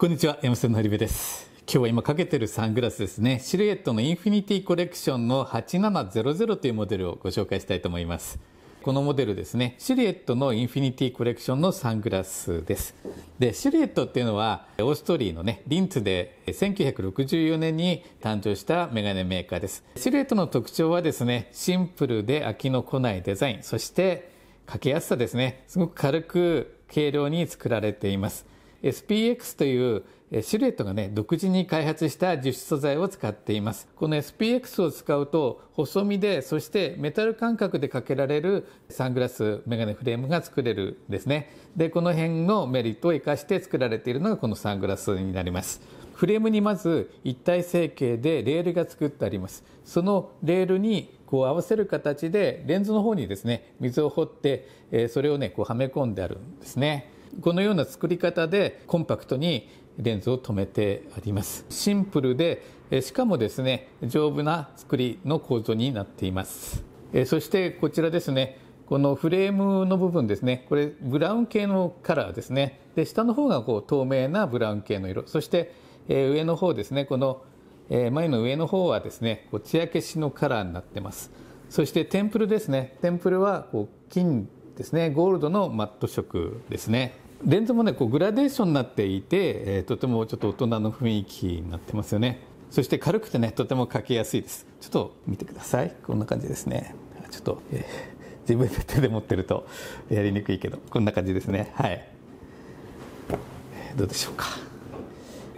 こんにちは、山下のりべです。今日は今かけてるサングラスですね。シルエットのインフィニティコレクションの8700というモデルをご紹介したいと思います。このモデルですね、シルエットのインフィニティコレクションのサングラスです。で、シルエットっていうのは、オーストリーのね、リンツで1964年に誕生したメガネメーカーです。シルエットの特徴はですね、シンプルで飽きのこないデザイン、そしてかけやすさですね、すごく軽く軽量に作られています。SPX というシルエットがね、独自に開発した樹脂素材を使っています。この SPX を使うと、細身で、そしてメタル感覚でかけられるサングラス、メガネフレームが作れるんですね。で、この辺のメリットを活かして作られているのがこのサングラスになります。フレームにまず一体成形でレールが作ってあります。そのレールにこう合わせる形でレンズの方にですね、水を掘って、それをね、こうはめ込んであるんですね。このような作り方でコンパクトにレンズを止めてありますシンプルでしかもですね丈夫な作りの構造になっていますそしてこちらですねこのフレームの部分ですねこれブラウン系のカラーですねで下の方がこう透明なブラウン系の色そして上の方ですねこの前の上の方はですねこう艶消しのカラーになってますそしてテンプルですねテンプルはこう金ですねゴールドのマット色ですねレンズもねこうグラデーションになっていて、えー、とてもちょっと大人の雰囲気になってますよねそして軽くてねとてもかけやすいですちょっと見てくださいこんな感じですねちょっと、えー、自分で手で持ってるとやりにくいけどこんな感じですねはいどうでしょうか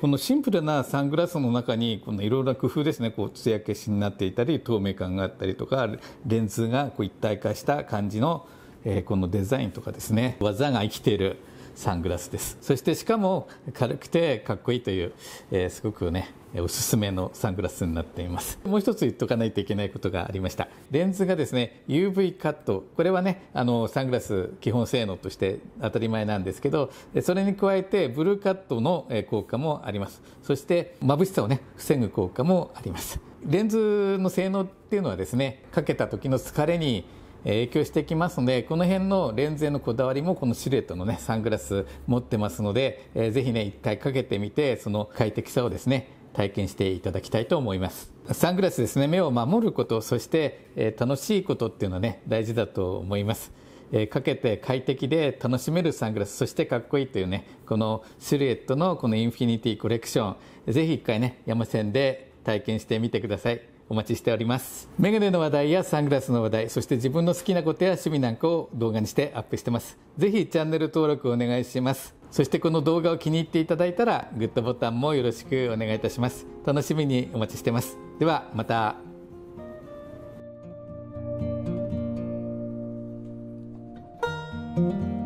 このシンプルなサングラスの中にこのいろいろな工夫ですねこう艶消しになっていたり透明感があったりとかレンズがこう一体化した感じの、えー、このデザインとかですね技が生きているサングラスですそしてしかも軽くてかっこいいという、えー、すごくねおすすめのサングラスになっていますもう一つ言っとかないといけないことがありましたレンズがですね UV カットこれはねあのサングラス基本性能として当たり前なんですけどそれに加えてブルーカットの効果もありますそして眩しさをね防ぐ効果もありますレンズの性能っていうのはですねかけた時の疲れに影響してきますのでこの辺のレンズへのこだわりもこのシルエットのねサングラス持ってますので、えー、ぜひね一回かけてみてその快適さをですね体験していただきたいと思いますサングラスですね目を守ることそして、えー、楽しいことっていうのはね大事だと思いますえかけて快適で楽しめるサングラスそしてかっこいいというねこのシルエットのこのインフィニティコレクションぜひ一回ね山線で体験してみてくださいお待ちしておりますメガネの話題やサングラスの話題そして自分の好きなことや趣味なんかを動画にしてアップしてますぜひチャンネル登録お願いしますそしてこの動画を気に入っていただいたらグッドボタンもよろしくお願いいたします楽しみにお待ちしてますではまたうん。